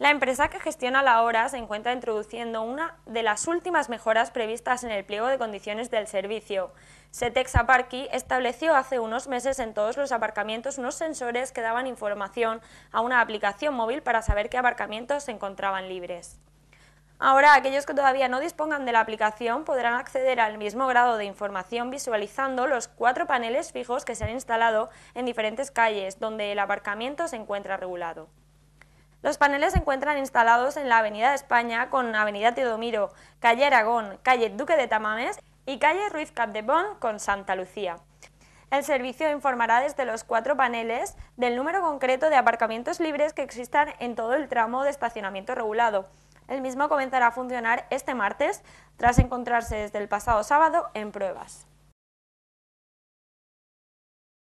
La empresa que gestiona la obra se encuentra introduciendo una de las últimas mejoras previstas en el pliego de condiciones del servicio. Setex Aparki estableció hace unos meses en todos los aparcamientos unos sensores que daban información a una aplicación móvil para saber qué aparcamientos se encontraban libres. Ahora, aquellos que todavía no dispongan de la aplicación podrán acceder al mismo grado de información visualizando los cuatro paneles fijos que se han instalado en diferentes calles donde el aparcamiento se encuentra regulado. Los paneles se encuentran instalados en la Avenida de España con Avenida Teodomiro, Calle Aragón, Calle Duque de Tamames y Calle Ruiz Capdebón con Santa Lucía. El servicio informará desde los cuatro paneles del número concreto de aparcamientos libres que existan en todo el tramo de estacionamiento regulado. El mismo comenzará a funcionar este martes, tras encontrarse desde el pasado sábado en pruebas.